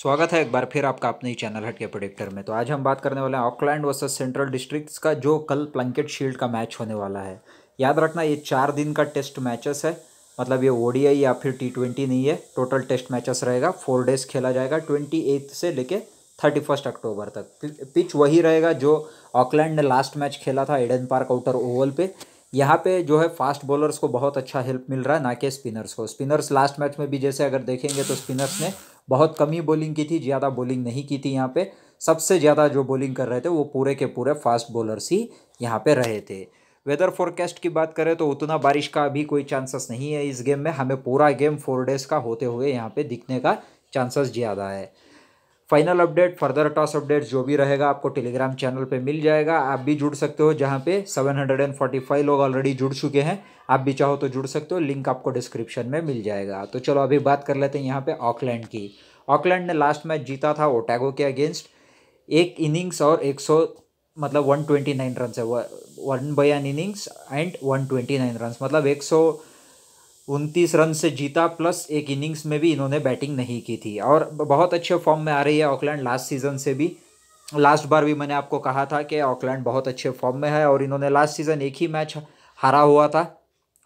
स्वागत है एक बार फिर आपका अपने ही चैनल हट के प्रोडिक्टर में तो आज हम बात करने वाले हैं ऑकलैंड वर्सेस सेंट्रल डिस्ट्रिक्ट्स का जो कल प्लंकेट शील्ड का मैच होने वाला है याद रखना ये चार दिन का टेस्ट मैचेस है मतलब ये ओडीआई या फिर टी ट्वेंटी नहीं है टोटल टेस्ट मैचेस रहेगा फोर डेज खेला जाएगा ट्वेंटी एथ से लेके थर्टी फर्स्ट अक्टूबर तक पिच वही रहेगा जो ऑकलैंड ने लास्ट मैच खेला था एडन पार्क आउटर ओवल पे यहाँ पे जो है फास्ट बॉलर्स को बहुत अच्छा हेल्प मिल रहा है ना कि स्पिनर्स को स्पिनर्स लास्ट मैच में भी जैसे अगर देखेंगे तो स्पिनर्स ने बहुत कम ही बॉलिंग की थी ज़्यादा बॉलिंग नहीं की थी यहाँ पे सबसे ज़्यादा जो बॉलिंग कर रहे थे वो पूरे के पूरे फास्ट बॉलर्स ही यहाँ पे रहे थे वेदर फोरकास्ट की बात करें तो उतना बारिश का अभी कोई चांसेस नहीं है इस गेम में हमें पूरा गेम फोर डेज़ का होते हुए यहाँ पर दिखने का चांसेस ज़्यादा है final update further toss update जो भी रहेगा आपको टेलीग्राम चैनल पे मिल जाएगा आप भी जुड़ सकते हो जहाँ पे 745 लोग ऑलरेडी जुड़ चुके हैं आप भी चाहो तो जुड़ सकते हो लिंक आपको डिस्क्रिप्शन में मिल जाएगा तो चलो अभी बात कर लेते हैं यहाँ पे ऑकलैंड की ऑकलैंड ने लास्ट मैच जीता था ओटैगो के अगेंस्ट एक इनिंग्स और एक सौ मतलब वन ट्वेंटी नाइन रन है one by an innings and one twenty nine run मतलब एक सौ उनतीस रन से जीता प्लस एक इनिंग्स में भी इन्होंने बैटिंग नहीं की थी और बहुत अच्छे फॉर्म में आ रही है ऑकलैंड लास्ट सीजन से भी लास्ट बार भी मैंने आपको कहा था कि ऑकलैंड बहुत अच्छे फॉर्म में है और इन्होंने लास्ट सीजन एक ही मैच हारा हुआ था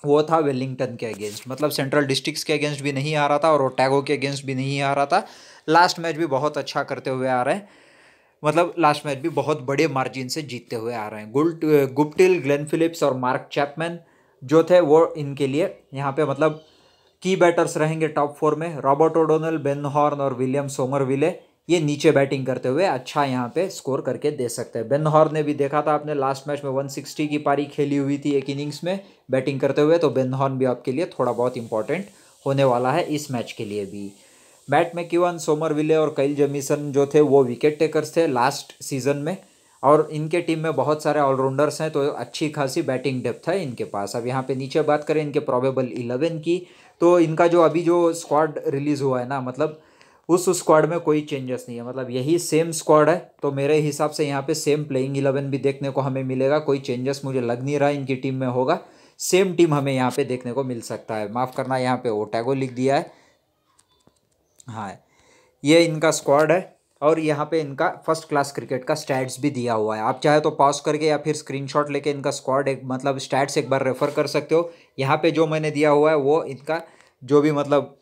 वो था वेलिंगटन के अगेंस्ट मतलब सेंट्रल डिस्ट्रिक्स के अगेंस्ट भी नहीं आ रहा था और ओटैगो के अगेंस्ट भी नहीं आ रहा था लास्ट मैच भी बहुत अच्छा करते हुए आ रहे हैं मतलब लास्ट मैच भी बहुत बड़े मार्जिन से जीतते हुए आ रहे हैं गुल्ट गुप्टिल ग्लेन फिलिप्स और मार्क चैपमैन जो थे वो इनके लिए यहाँ पे मतलब की बैटर्स रहेंगे टॉप फोर में रॉबर्ट ओडोनल बेन हॉर्न और विलियम सोमर विले ये नीचे बैटिंग करते हुए अच्छा यहाँ पे स्कोर करके दे सकते हैं बेन हॉर्न ने भी देखा था आपने लास्ट मैच में 160 की पारी खेली हुई थी एक इनिंग्स में बैटिंग करते हुए तो बेन हॉर्न भी आपके लिए थोड़ा बहुत इंपॉर्टेंट होने वाला है इस मैच के लिए भी बैट में क्यूवन सोमर विले और कैल जेमिसन जो थे वो विकेट टेकर्स थे लास्ट सीजन में और इनके टीम में बहुत सारे ऑलराउंडर्स हैं तो अच्छी खासी बैटिंग डेप्थ है इनके पास अब यहाँ पे नीचे बात करें इनके प्रॉबेबल इलेवन की तो इनका जो अभी जो स्क्वाड रिलीज़ हुआ है ना मतलब उस स्क्वाड में कोई चेंजेस नहीं है मतलब यही सेम स्क्वाड है तो मेरे हिसाब से यहाँ पे सेम प्लेइंग इलेवन भी देखने को हमें मिलेगा कोई चेंजेस मुझे लग नहीं रहा इनकी टीम में होगा सेम टीम हमें यहाँ पे देखने को मिल सकता है माफ़ करना यहाँ पे ओटैगो लिख दिया है हाँ ये इनका स्क्वाड है और यहाँ पे इनका फर्स्ट क्लास क्रिकेट का स्टैट्स भी दिया हुआ है आप चाहे तो पॉज करके या फिर स्क्रीनशॉट लेके इनका स्क्वाड एक मतलब स्टैट्स एक बार रेफर कर सकते हो यहाँ पे जो मैंने दिया हुआ है वो इनका जो भी मतलब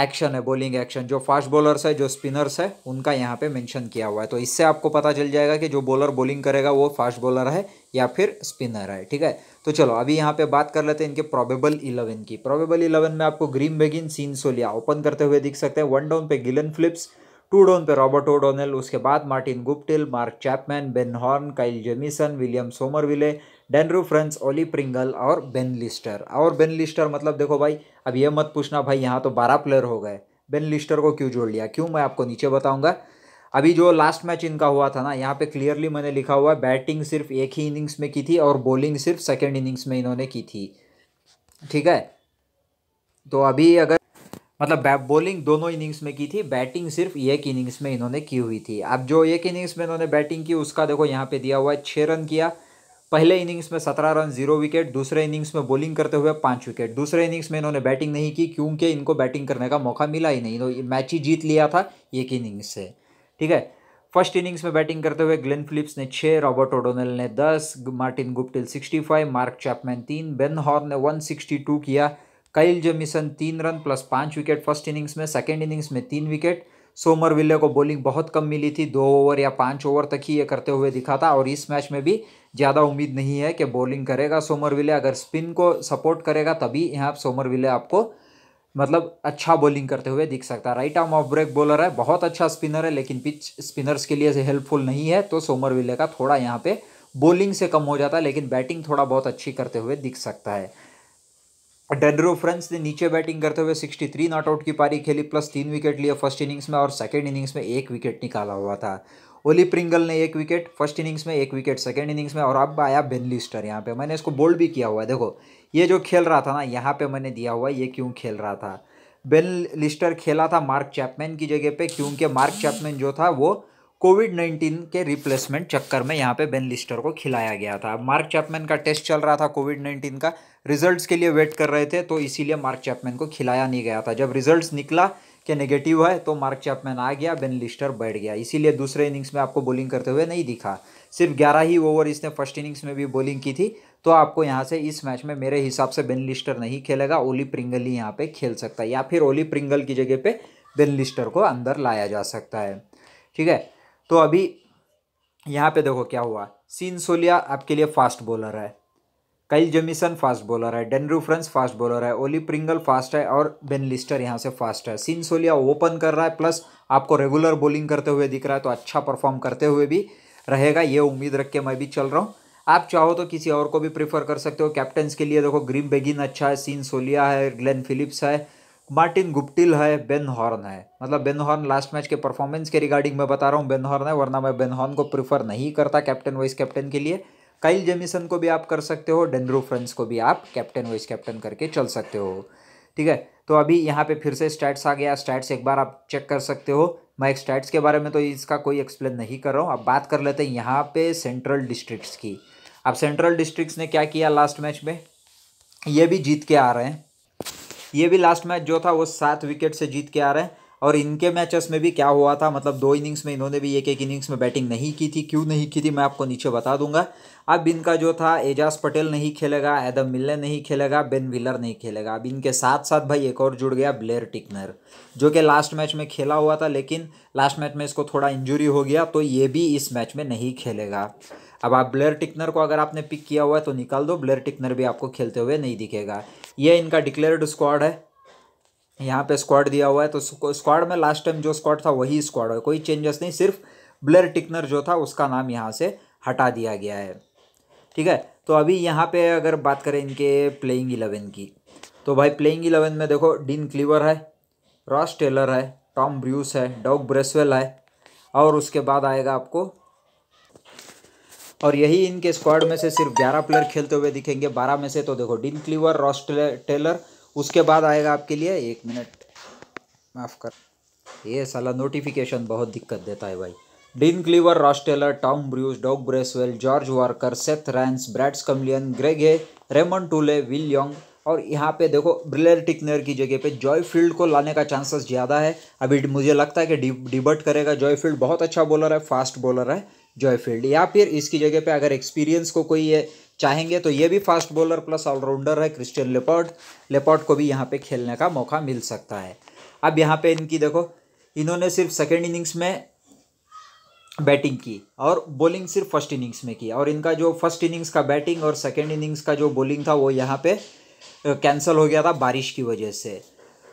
एक्शन है बॉलिंग एक्शन जो फास्ट बॉलर्स है जो स्पिनर्स है उनका यहाँ पे मेंशन किया हुआ है तो इससे आपको पता चल जाएगा कि जो बॉलर बॉलिंग करेगा वो फास्ट बॉलर है या फिर स्पिनर है ठीक है तो चलो अभी यहाँ पे बात कर लेते हैं इनके प्रोबेबल इलेवन की प्रोबेबल इलेवन में आपको ग्रीन बेगिन सीन सोलिया ओपन करते हुए दिख सकते हैं वन डाउन पे गिलन फ्लिप्स टू डोन पे रॉबर्ट ओडोनेल उसके बाद Martin Guptill Mark Chapman Ben Horne Kyle Jamieson William Somerville डेनरू फ्रेंस ओली प्रिंगल और बेन लिस्टर और बेन लिस्टर मतलब देखो भाई अब ये मत पूछना भाई यहाँ तो बारह प्लेयर हो गए बेन लिस्टर को क्यों जोड़ लिया क्यों मैं आपको नीचे बताऊँगा अभी जो लास्ट मैच इनका हुआ था ना यहाँ पे क्लियरली मैंने लिखा हुआ है बैटिंग सिर्फ एक ही इनिंग्स में की थी और बॉलिंग सिर्फ सेकेंड इनिंग्स में इन्होंने की थी ठीक है तो अभी अगर मतलब बॉलिंग दोनों इनिंग्स में की थी बैटिंग सिर्फ एक इनिंग्स में इन्होंने की हुई थी अब जो एक इनिंग्स में इन्होंने बैटिंग की उसका देखो यहाँ पे दिया हुआ है छः रन किया पहले इनिंग्स में सत्रह रन जीरो विकेट दूसरे इनिंग्स में बॉलिंग करते हुए पाँच विकेट दूसरे इनिंग्स में इन्होंने बैटिंग नहीं की क्योंकि इनको बैटिंग करने का मौका मिला ही नहीं मैच ही जीत लिया था एक इनिंग्स से ठीक है फर्स्ट इनिंग्स में बैटिंग करते हुए ग्लेन फिलिप्स ने छः रॉबर्ट ओडोनल ने दस Martin Guptill sixty five Mark Chapman तीन बेन हॉर्न ने वन सिक्सटी टू किया कईल जेमिसन तीन रन प्लस पाँच विकेट फर्स्ट इनिंग्स में सेकेंड इनिंग्स में तीन विकेट सोमर विल्ले को बॉलिंग बहुत कम मिली थी दो ओवर या पाँच ओवर तक ही ये करते हुए दिखा था और इस मैच में भी ज़्यादा उम्मीद नहीं है कि बॉलिंग करेगा सोमर विल्ले अगर स्पिन को सपोर्ट करेगा तभी यहाँ सोमर विल्ले आपको मतलब अच्छा बॉलिंग करते हुए दिख सकता है right arm off break bowler है बहुत अच्छा स्पिनर है लेकिन पिच स्पिनर्स के लिए हेल्पफुल नहीं है तो सोमर विल्ले का थोड़ा यहाँ पे बॉलिंग से कम हो जाता है लेकिन बैटिंग थोड़ा बहुत अच्छी करते हुए दिख सकता है डेडरो फ्रेंड्स ने नीचे बैटिंग करते हुए 63 नॉट आउट की पारी खेली प्लस तीन विकेट लिए फर्स्ट इनिंग्स में और सेकेंड इनिंग्स में एक विकेट निकाला हुआ था ओली प्रिंगल ने एक विकेट फर्स्ट इनिंग्स में एक विकेट सेकेंड इनिंग्स में और अब आया बेन लिस्टर यहाँ पे मैंने इसको बोल्ड भी किया हुआ है देखो ये जो खेल रहा था ना यहाँ पे मैंने दिया हुआ ये क्यों खेल रहा था बेन लिस्टर खेला था मार्क चैपमैन की जगह पे क्योंकि मार्क चैपमैन जो था वो कोविड नाइन्टीन के रिप्लेसमेंट चक्कर में यहाँ पे बेन लिस्टर को खिलाया गया था मार्क चैपमैन का टेस्ट चल रहा था कोविड नाइन्टीन का रिजल्ट्स के लिए वेट कर रहे थे तो इसीलिए मार्क चैपमैन को खिलाया नहीं गया था जब रिजल्ट्स निकला कि नेगेटिव है तो मार्क चैपमैन आ गया बेन लिस्टर बैठ गया इसीलिए दूसरे इनिंग्स में आपको बॉलिंग करते हुए नहीं दिखा सिर्फ ग्यारह ही ओवर इसने फर्स्ट इनिंग्स में भी बॉलिंग की थी तो आपको यहाँ से इस मैच में मेरे हिसाब से बेन लिस्टर नहीं खेलेगा ओली प्रिंगल ही यहाँ पर खेल सकता है या फिर ओली प्रिंगल की जगह पर बेन लिस्टर को अंदर लाया जा सकता है ठीक है तो अभी यहाँ पे देखो क्या हुआ सीन सोलिया आपके लिए फास्ट बॉलर है कैल जेमिसन फास्ट बॉलर है डेनरू फ्रेंस फास्ट बॉलर है ओली प्रिंगल फास्ट है और बेन लिस्टर यहाँ से फास्ट है सीन सोलिया ओपन कर रहा है प्लस आपको रेगुलर बॉलिंग करते हुए दिख रहा है तो अच्छा परफॉर्म करते हुए भी रहेगा ये उम्मीद रख के मैं भी चल रहा हूँ आप चाहो तो किसी और को भी प्रीफर कर सकते हो कैप्टन्स के लिए देखो ग्रीम बेगिन अच्छा है सीन सोलिया है ग्लेन फिलिप्स है मार्टिन गुप्टिल है बेन हॉर्न है मतलब बेन हॉर्न लास्ट मैच के परफॉर्मेंस के रिगार्डिंग मैं बता रहा हूँ बेन हॉर्न है वरना मैं बेन हॉर्न को प्रीफर नहीं करता कैप्टन वाइस कैप्टन के लिए काइल जेमिसन को भी आप कर सकते हो डेंड्रो फ्रेंड्स को भी आप कैप्टन वाइस कैप्टन करके चल सकते हो ठीक है तो अभी यहाँ पे फिर से स्टैट्स आ गया स्टैट्स एक बार आप चेक कर सकते हो मैं एक स्टैट्स के बारे में तो इसका कोई एक्सप्लेन नहीं कर रहा हूँ अब बात कर लेते हैं यहाँ पे सेंट्रल डिस्ट्रिक्ट्स की अब सेंट्रल डिस्ट्रिक्ट्स ने क्या किया लास्ट मैच में ये भी जीत के आ रहे हैं ये भी लास्ट मैच जो था वो सात विकेट से जीत के आ रहे हैं और इनके मैचेस में भी क्या हुआ था मतलब दो इनिंग्स में इन्होंने भी एक एक इनिंग्स में बैटिंग नहीं की थी क्यों नहीं की थी मैं आपको नीचे बता दूंगा अब इनका जो था एजाज पटेल नहीं खेलेगा एदम मिल्ले नहीं खेलेगा बेन विलर नहीं खेलेगा अब इनके साथ साथ भाई एक और जुड़ गया ब्लेयर टिकनर जो कि लास्ट मैच में खेला हुआ था लेकिन लास्ट मैच में इसको थोड़ा इंजुरी हो गया तो ये भी इस मैच में नहीं खेलेगा अब आप ब्लेयर टिकनर को अगर आपने पिक किया हुआ है तो निकाल दो ब्लेयर टिकनर भी आपको खेलते हुए नहीं दिखेगा ये इनका डिक्लेयर्ड स्क्वाड है यहाँ पे स्क्वाड दिया हुआ है तो स्क्वाड में लास्ट टाइम जो स्क्वाड था वही स्क्वाड है कोई चेंजेस नहीं सिर्फ ब्लेयर टिकनर जो था उसका नाम यहाँ से हटा दिया गया है ठीक है तो अभी यहाँ पर अगर बात करें इनके प्लेइंग इलेवन की तो भाई प्लेइंग इलेवन में देखो डिन क्लीवर है रॉस टेलर है टॉम ब्रूस है डॉग ब्रेसवेल है और उसके बाद आएगा आपको और यही इनके स्क्वाड में से सिर्फ ग्यारह प्लेयर खेलते हुए दिखेंगे बारह में से तो देखो डिन क्लीवर रॉस टेलर उसके बाद आएगा आपके लिए एक मिनट माफ़ कर ये साला नोटिफिकेशन बहुत दिक्कत देता है भाई Dane Cleaver Ross Taylor Tom Bruce Doug Bracewell George Worker Seth Rance Brads Schmulian ग्रेगे रेमन टूले विल योंग और यहाँ पे देखो ब्रिलर टिकनर की जगह पे जॉय फील्ड को लाने का चांसेस ज़्यादा है अभी मुझे लगता है कि डिबट करेगा जॉय फील्ड बहुत अच्छा बॉलर है फास्ट बॉलर है जॉयफील्ड या फिर इसकी जगह पे अगर एक्सपीरियंस को कोई ये चाहेंगे तो ये भी फास्ट बॉलर प्लस ऑलराउंडर है क्रिस्टियन लेपॉर्ट लेपॉर्ट को भी यहाँ पे खेलने का मौका मिल सकता है अब यहाँ पे इनकी देखो इन्होंने सिर्फ सेकेंड इनिंग्स में बैटिंग की और बॉलिंग सिर्फ फर्स्ट इनिंग्स में की और इनका जो फर्स्ट इनिंग्स का बैटिंग और सेकेंड इनिंग्स का जो बॉलिंग था वो यहाँ पे कैंसिल हो गया था बारिश की वजह से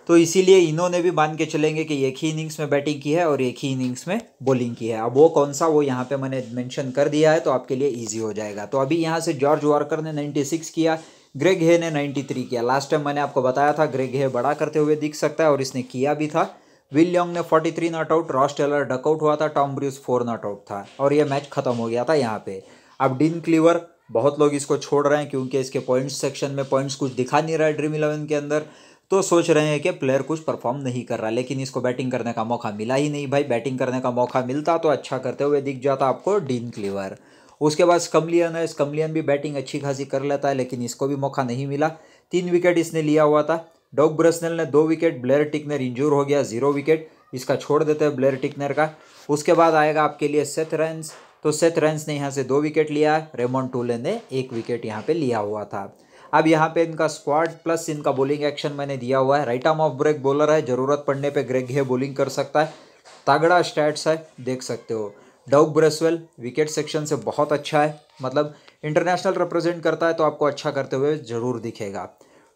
तो इसीलिए इन्होंने भी मान के चलेंगे कि एक ही इनिंग्स में बैटिंग की है और एक ही इनिंग्स में बॉलिंग की है अब वो कौन सा वो यहाँ पे मैंने मेंशन कर दिया है तो आपके लिए इजी हो जाएगा तो अभी यहाँ से जॉर्ज वार्कर ने 96 किया ग्रेग हे ने 93 किया लास्ट टाइम मैंने आपको बताया था ग्रेग हे बड़ा करते हुए दिख सकता है और इसने किया भी था विल योंग ने three not out Ross Taylor duck out हुआ था Tom Bruce four not out था और यह मैच खत्म हो गया था यहाँ पे अब डिन क्लीवर बहुत लोग इसको छोड़ रहे हैं क्योंकि इसके पॉइंट्स सेक्शन में पॉइंट्स कुछ दिखा नहीं रहा है ड्रीम इलेवन के अंदर तो सोच रहे हैं कि प्लेयर कुछ परफॉर्म नहीं कर रहा लेकिन इसको बैटिंग करने का मौका मिला ही नहीं भाई बैटिंग करने का मौका मिलता तो अच्छा करते हुए दिख जाता आपको डीन क्लीवर उसके बाद स्कमलियन है स्कमलियन भी बैटिंग अच्छी खासी कर लेता है लेकिन इसको भी मौका नहीं मिला तीन विकेट इसने लिया हुआ था डॉग ब्रसनल ने दो विकेट ब्लेयर टिकनर इंजूर हो गया जीरो विकेट इसका छोड़ देते हैं ब्लेयर टिकनर का उसके बाद आएगा आपके लिए सेथ रेंस तो सेथ रेंस ने यहाँ से दो विकेट लिया रेमोन टूले ने एक विकेट यहाँ पे लिया हुआ था अब यहाँ पे इनका स्क्वाड प्लस इनका बोलिंग एक्शन मैंने दिया हुआ है right arm off break bowler है ज़रूरत पड़ने पे ग्रेग है बॉलिंग कर सकता है तगड़ा स्टैट्स है देख सकते हो डॉग ब्रेसवेल विकेट सेक्शन से बहुत अच्छा है मतलब इंटरनेशनल रिप्रेजेंट करता है तो आपको अच्छा करते हुए जरूर दिखेगा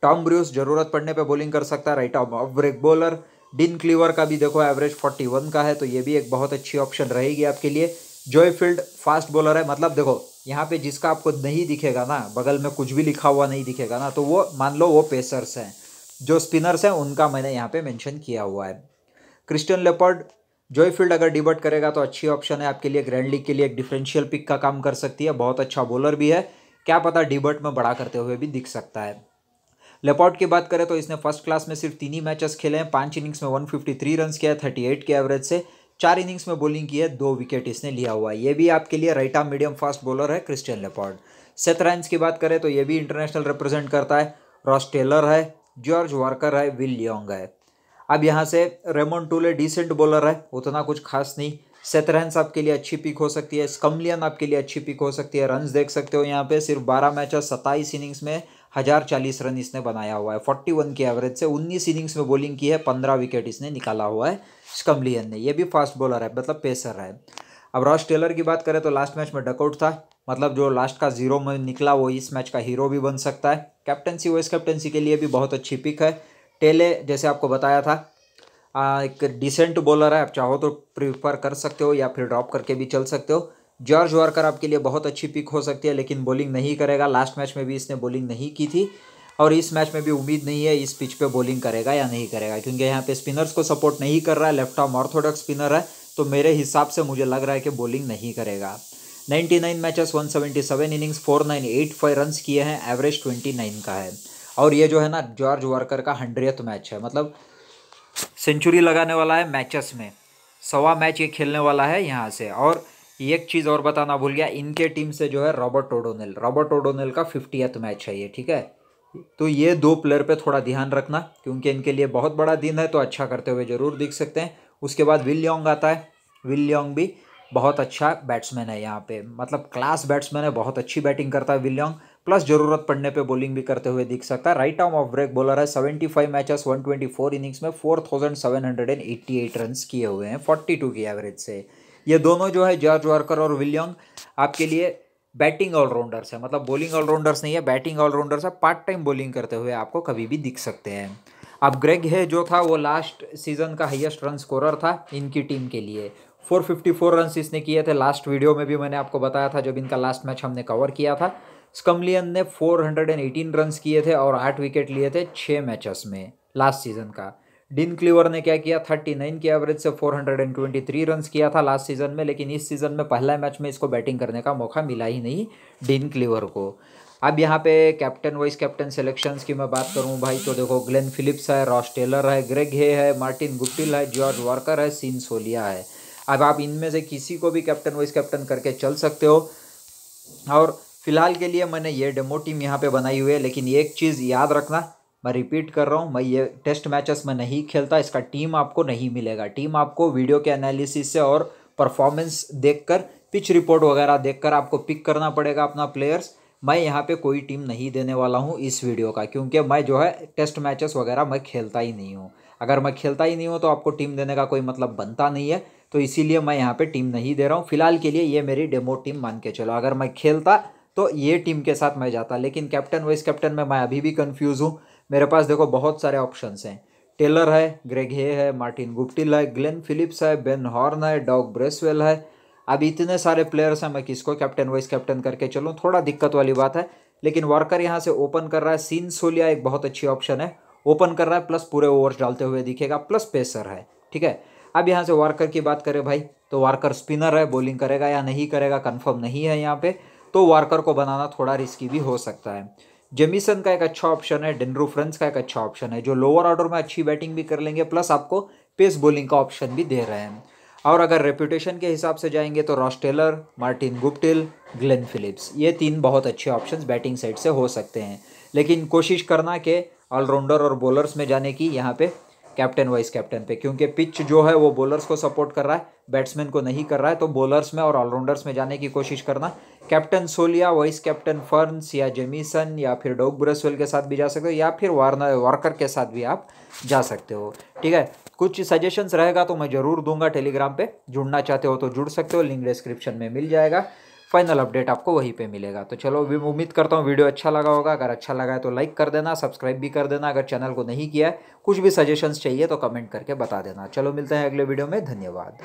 टॉम ब्रूस ज़रूरत पड़ने पर बॉलिंग कर सकता है right off break bowler Dane Cleaver का भी देखो एवरेज फोर्टी का है तो ये भी एक बहुत अच्छी ऑप्शन रहेगी आपके लिए जॉयफील्ड फास्ट बॉलर है मतलब देखो यहाँ पे जिसका आपको नहीं दिखेगा ना बगल में कुछ भी लिखा हुआ नहीं दिखेगा ना तो वो मान लो वो पेसर्स हैं जो स्पिनर्स हैं उनका मैंने यहाँ पे मेंशन किया हुआ है क्रिस्टन लेपर्ड जॉयफील्ड अगर डिबट करेगा तो अच्छी ऑप्शन है आपके लिए ग्रैंड लीग के लिए एक डिफरेंशियल पिक का काम कर सकती है बहुत अच्छा बॉलर भी है क्या पता डिबर्ट में बड़ा करते हुए भी दिख सकता है लेपॉर्ड की बात करें तो इसने फर्स्ट क्लास में सिर्फ तीन ही मैचेस खेले हैं पांच इनिंग्स में 153 रन्स किया है 38 के एवरेज से चार इनिंग्स में बॉलिंग की है दो विकेट इसने लिया हुआ है ये भी आपके लिए right arm medium fast bowler है क्रिस्टियन लेपॉर्ड सेथराइंस की बात करें तो ये भी इंटरनेशनल रिप्रेजेंट करता है रॉस टेलर है जॉर्ज वार्कर है विल लियोंग है अब यहाँ से रेमन टूले डिसेंट बॉलर है उतना कुछ खास नहीं सेथरेंस आपके लिए अच्छी पिक हो सकती है स्कमलियन आपके लिए अच्छी पिक हो सकती है रन देख सकते हो यहाँ पे सिर्फ बारह मैच सत्ताईस इनिंग्स में हज़ार चालीस रन इसने बनाया हुआ है फोर्टी वन की एवरेज से उन्नीस इनिंग्स में बॉलिंग की है पंद्रह विकेट इसने निकाला हुआ है स्कम्बलियन ने यह भी फास्ट बॉलर है मतलब पेसर है अब रॉस टेलर की बात करें तो लास्ट मैच में डकआउट था मतलब जो लास्ट का जीरो में निकला वो इस मैच का हीरो भी बन सकता है कैप्टनसी वाइस कैप्टनसी के लिए भी बहुत अच्छी पिक है टेले जैसे आपको बताया था आ, एक डिसेंट बॉलर है आप चाहो तो प्रीफर कर सकते हो या फिर ड्रॉप करके भी चल सकते हो जॉर्ज वर्कर आपके लिए बहुत अच्छी पिक हो सकती है लेकिन बॉलिंग नहीं करेगा लास्ट मैच में भी इसने बॉलिंग नहीं की थी और इस मैच में भी उम्मीद नहीं है इस पिच पे बॉलिंग करेगा या नहीं करेगा क्योंकि यहाँ पे स्पिनर्स को सपोर्ट नहीं कर रहा है लेफ्ट आर्म ऑर्थोडॉक्स स्पिनर है तो मेरे हिसाब से मुझे लग रहा है कि बॉलिंग नहीं करेगा 99 मैचेस 177 इनिंग्स 4985 रन्स किए हैं एवरेज 29 का है और ये जो है ना जॉर्ज वर्कर का हंड्रेड मैच है मतलब सेंचुरी लगाने वाला है मैचेस में सवा मैच ये खेलने वाला है यहाँ से और एक चीज़ और बताना भूल गया इनके टीम से जो है रॉबर्ट ओडोनेल रॉबर्ट ओडोनेल का फिफ्टी मैच है ये ठीक है तो ये दो प्लेयर पे थोड़ा ध्यान रखना क्योंकि इनके लिए बहुत बड़ा दिन है तो अच्छा करते हुए जरूर दिख सकते हैं उसके बाद विल योंग आता है विल योंग भी बहुत अच्छा बैट्समैन है यहाँ पे मतलब क्लास बैट्समैन है बहुत अच्छी बैटिंग करता है विल योंग प्लस जरूरत पड़ने पे बॉलिंग भी करते हुए दिख सकता है right arm off break bowler है seventy five matches four innings में फोर एट रन्स किए हुए हैं टू की एवरेज से ये दोनों जो है जॉर्ज वर्कर और विलियम आपके लिए बैटिंग ऑलराउंडर्स है मतलब बॉलिंग ऑलराउंडर्स नहीं है बैटिंग ऑलराउंडर्स है पार्ट टाइम बॉलिंग करते हुए आपको कभी भी दिख सकते हैं अब ग्रेग है जो था वो लास्ट सीजन का हाइएस्ट रन स्कोरर था इनकी टीम के लिए 454 रन इसने किए थे लास्ट वीडियो में भी मैंने आपको बताया था जब इनका लास्ट मैच हमने कवर किया था स्कमलियन ने 418 हंड्रेड किए थे और आठ विकेट लिए थे छः मैचेस में लास्ट सीजन का डिन क्लीवर ने क्या किया थर्टी नाइन के एवरेज से four hundred and twenty three run किया था लास्ट सीजन में लेकिन इस सीजन में पहला मैच में इसको बैटिंग करने का मौका मिला ही नहीं डिन क्लीवर को अब यहाँ पे कैप्टन वाइस कैप्टन सिलेक्शंस की मैं बात करूँ भाई तो देखो ग्लेन फिलिप्स है रॉस टेलर है ग्रेग हे है मार्टिन गुप्टिल है जॉर्ज वॉर्कर है सीन सोलिया है अब आप इनमें से किसी को भी कैप्टन वाइस कैप्टन करके चल सकते हो और फिलहाल के लिए मैंने ये डेमो टीम यहाँ पे बनाई हुई है लेकिन एक चीज़ याद रखना मैं रिपीट कर रहा हूँ मैं ये टेस्ट मैचेस में नहीं खेलता इसका टीम आपको नहीं मिलेगा टीम आपको वीडियो के एनालिसिस से और परफॉर्मेंस देखकर पिच रिपोर्ट वगैरह देखकर आपको पिक करना पड़ेगा अपना प्लेयर्स मैं यहाँ पे कोई टीम नहीं देने वाला हूँ इस वीडियो का क्योंकि मैं जो है टेस्ट मैचेस वगैरह मैं खेलता ही नहीं हूँ अगर मैं खेलता ही नहीं हूँ तो आपको टीम देने का कोई मतलब बनता नहीं है तो इसीलिए मैं यहाँ पे टीम नहीं दे रहा हूँ फिलहाल के लिए ये मेरी डेमो टीम मान के चलो अगर मैं खेलता तो ये टीम के साथ मैं जाता लेकिन कैप्टन वाइस कैप्टन में मैं अभी भी कन्फ्यूज़ हूँ मेरे पास देखो बहुत सारे ऑप्शंस हैं टेलर है ग्रेग हे है मार्टिन गुप्टिल है ग्लेन फिलिप्स है बेन हॉर्न है डॉग ब्रेसवेल है अब इतने सारे प्लेयर्स हैं मैं किसको कैप्टन वाइस कैप्टन करके चलूँ थोड़ा दिक्कत वाली बात है लेकिन वर्कर यहाँ से ओपन कर रहा है सीन सोलिया एक बहुत अच्छी ऑप्शन है ओपन कर रहा है प्लस पूरे ओवर्स डालते हुए दिखेगा प्लस पेसर है ठीक है अब यहाँ से वर्कर की बात करें भाई तो वर्कर स्पिनर है बॉलिंग करेगा या नहीं करेगा कन्फर्म नहीं है यहाँ पर तो वर्कर को बनाना थोड़ा रिस्की भी हो सकता है जेमिसन का एक अच्छा ऑप्शन है डेनरू फ्रेंस का एक अच्छा ऑप्शन है जो लोअर ऑर्डर में अच्छी बैटिंग भी कर लेंगे प्लस आपको पेस बॉलिंग का ऑप्शन भी दे रहे हैं और अगर रेपुटेशन के हिसाब से जाएंगे तो Ross Taylor Martin Guptill Glenn Phillips ये तीन बहुत अच्छे ऑप्शन बैटिंग साइड से हो सकते हैं लेकिन कोशिश करना कि ऑलराउंडर और बॉलर्स में जाने की यहाँ पे कैप्टन वाइस कैप्टन पे क्योंकि पिच जो है वो बॉलर्स को सपोर्ट कर रहा है बैट्समैन को नहीं कर रहा है तो बॉलर्स में और ऑलराउंडर्स में जाने की कोशिश करना कैप्टन सोलिया वाइस कैप्टन फर्न्स या जेमिसन या फिर डॉग ब्रसवेल के साथ भी जा सकते हो या फिर वार्नर वॉर्कर के साथ भी आप जा सकते हो ठीक है कुछ सजेशंस रहेगा तो मैं ज़रूर दूंगा टेलीग्राम पे जुड़ना चाहते हो तो जुड़ सकते हो लिंक डिस्क्रिप्शन में मिल जाएगा फाइनल अपडेट आपको वहीं पे मिलेगा तो चलो भी उम्मीद करता हूँ वीडियो अच्छा लगा होगा अगर अच्छा लगा है तो लाइक कर देना सब्सक्राइब भी कर देना अगर चैनल को नहीं किया है कुछ भी सजेशंस चाहिए तो कमेंट करके बता देना चलो मिलते हैं अगले वीडियो में धन्यवाद